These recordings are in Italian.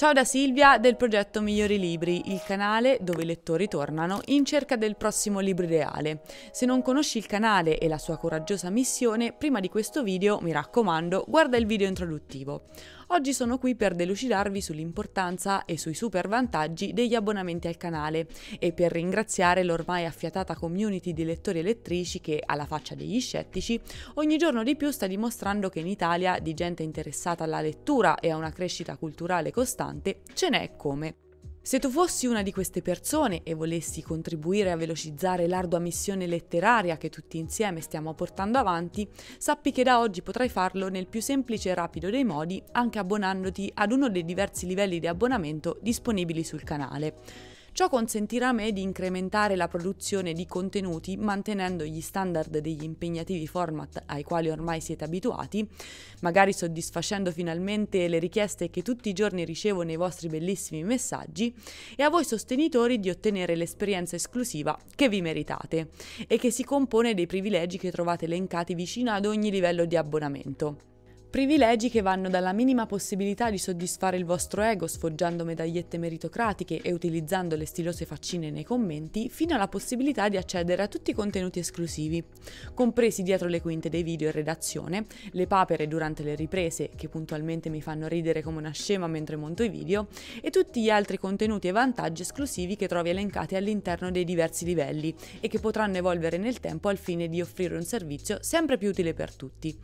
Ciao da Silvia del progetto Migliori Libri, il canale dove i lettori tornano in cerca del prossimo libro ideale. Se non conosci il canale e la sua coraggiosa missione, prima di questo video, mi raccomando, guarda il video introduttivo. Oggi sono qui per delucidarvi sull'importanza e sui super vantaggi degli abbonamenti al canale e per ringraziare l'ormai affiatata community di lettori e lettrici che, alla faccia degli scettici, ogni giorno di più sta dimostrando che in Italia di gente interessata alla lettura e a una crescita culturale costante ce n'è come. Se tu fossi una di queste persone e volessi contribuire a velocizzare l'ardua missione letteraria che tutti insieme stiamo portando avanti, sappi che da oggi potrai farlo nel più semplice e rapido dei modi anche abbonandoti ad uno dei diversi livelli di abbonamento disponibili sul canale. Ciò consentirà a me di incrementare la produzione di contenuti mantenendo gli standard degli impegnativi format ai quali ormai siete abituati, magari soddisfacendo finalmente le richieste che tutti i giorni ricevo nei vostri bellissimi messaggi e a voi sostenitori di ottenere l'esperienza esclusiva che vi meritate e che si compone dei privilegi che trovate elencati vicino ad ogni livello di abbonamento. Privilegi che vanno dalla minima possibilità di soddisfare il vostro ego sfoggiando medagliette meritocratiche e utilizzando le stilose faccine nei commenti, fino alla possibilità di accedere a tutti i contenuti esclusivi, compresi dietro le quinte dei video in redazione, le papere durante le riprese, che puntualmente mi fanno ridere come una scema mentre monto i video, e tutti gli altri contenuti e vantaggi esclusivi che trovi elencati all'interno dei diversi livelli e che potranno evolvere nel tempo al fine di offrire un servizio sempre più utile per tutti.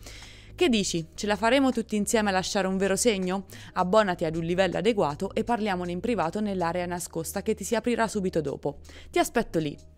Che dici? Ce la faremo tutti insieme a lasciare un vero segno? Abbonati ad un livello adeguato e parliamone in privato nell'area nascosta che ti si aprirà subito dopo. Ti aspetto lì.